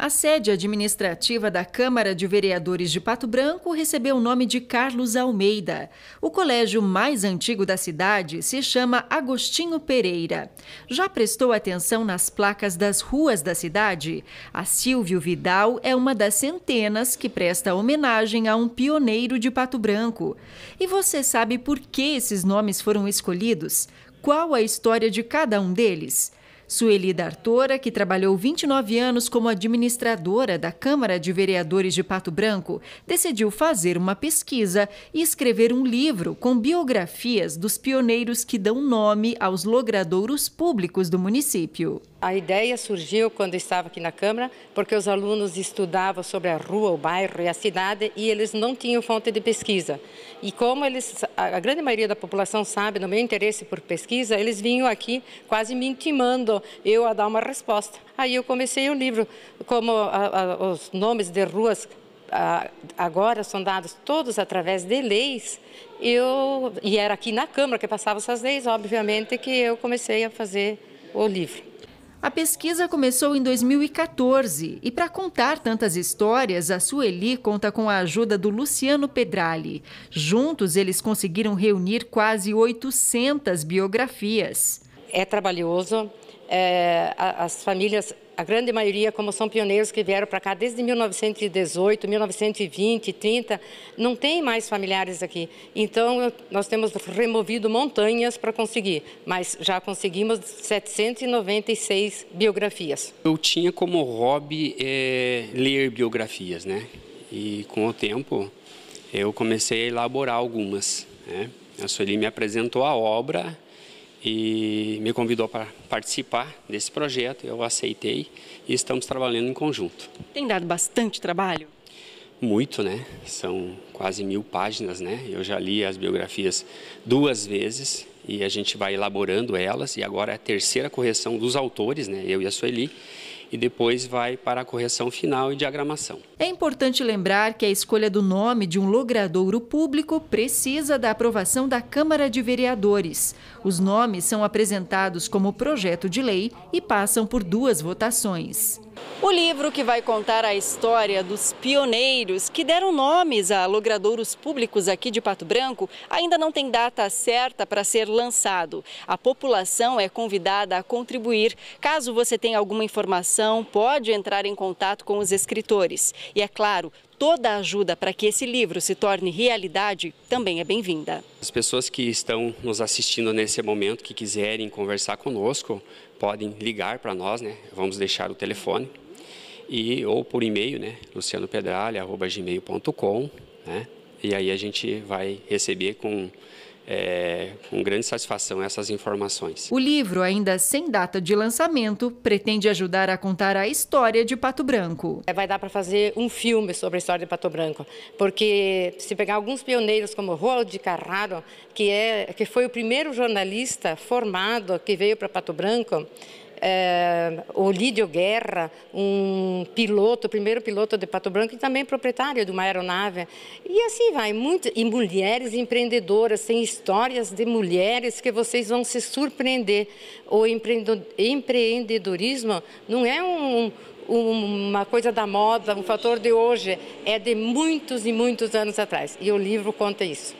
A sede administrativa da Câmara de Vereadores de Pato Branco recebeu o nome de Carlos Almeida. O colégio mais antigo da cidade se chama Agostinho Pereira. Já prestou atenção nas placas das ruas da cidade? A Silvio Vidal é uma das centenas que presta homenagem a um pioneiro de Pato Branco. E você sabe por que esses nomes foram escolhidos? Qual a história de cada um deles? Sueli D'Artora, que trabalhou 29 anos como administradora da Câmara de Vereadores de Pato Branco, decidiu fazer uma pesquisa e escrever um livro com biografias dos pioneiros que dão nome aos logradouros públicos do município. A ideia surgiu quando estava aqui na Câmara, porque os alunos estudavam sobre a rua, o bairro e a cidade e eles não tinham fonte de pesquisa. E como eles, a grande maioria da população sabe, no meu interesse por pesquisa, eles vinham aqui quase me intimando eu a dar uma resposta. Aí eu comecei o livro, como a, a, os nomes de ruas agora são dados todos através de leis, eu, e era aqui na Câmara que passava essas leis, obviamente, que eu comecei a fazer o livro. A pesquisa começou em 2014 e, para contar tantas histórias, a Sueli conta com a ajuda do Luciano Pedrali. Juntos, eles conseguiram reunir quase 800 biografias é trabalhoso. É, as famílias, a grande maioria, como são pioneiros que vieram para cá desde 1918, 1920, 30, não tem mais familiares aqui. Então, nós temos removido montanhas para conseguir, mas já conseguimos 796 biografias. Eu tinha como hobby é, ler biografias, né? E com o tempo, eu comecei a elaborar algumas. Né? A Sueli me apresentou a obra e me convidou para participar desse projeto, eu aceitei e estamos trabalhando em conjunto. Tem dado bastante trabalho? Muito, né? São quase mil páginas, né? Eu já li as biografias duas vezes e a gente vai elaborando elas e agora é a terceira correção dos autores, né? Eu e a Sueli e depois vai para a correção final e diagramação. É importante lembrar que a escolha do nome de um logradouro público precisa da aprovação da Câmara de Vereadores. Os nomes são apresentados como projeto de lei e passam por duas votações. O livro que vai contar a história dos pioneiros que deram nomes a logradouros públicos aqui de Pato Branco ainda não tem data certa para ser lançado. A população é convidada a contribuir. Caso você tenha alguma informação, pode entrar em contato com os escritores. E é claro, toda a ajuda para que esse livro se torne realidade também é bem-vinda. As pessoas que estão nos assistindo nesse momento, que quiserem conversar conosco, podem ligar para nós, né? Vamos deixar o telefone e ou por e-mail, né, lucianopedralha@gmail.com, né? E aí a gente vai receber com é, com grande satisfação essas informações. O livro, ainda sem data de lançamento, pretende ajudar a contar a história de Pato Branco. É, vai dar para fazer um filme sobre a história de Pato Branco, porque se pegar alguns pioneiros como Roald Carraro, que é que foi o primeiro jornalista formado que veio para Pato Branco, é, Lídio Guerra, um piloto, primeiro piloto de Pato Branco e também proprietário de uma aeronave. E assim vai, muito, e mulheres empreendedoras, tem histórias de mulheres que vocês vão se surpreender. O empreendedorismo não é um, uma coisa da moda, um fator de hoje, é de muitos e muitos anos atrás. E o livro conta isso.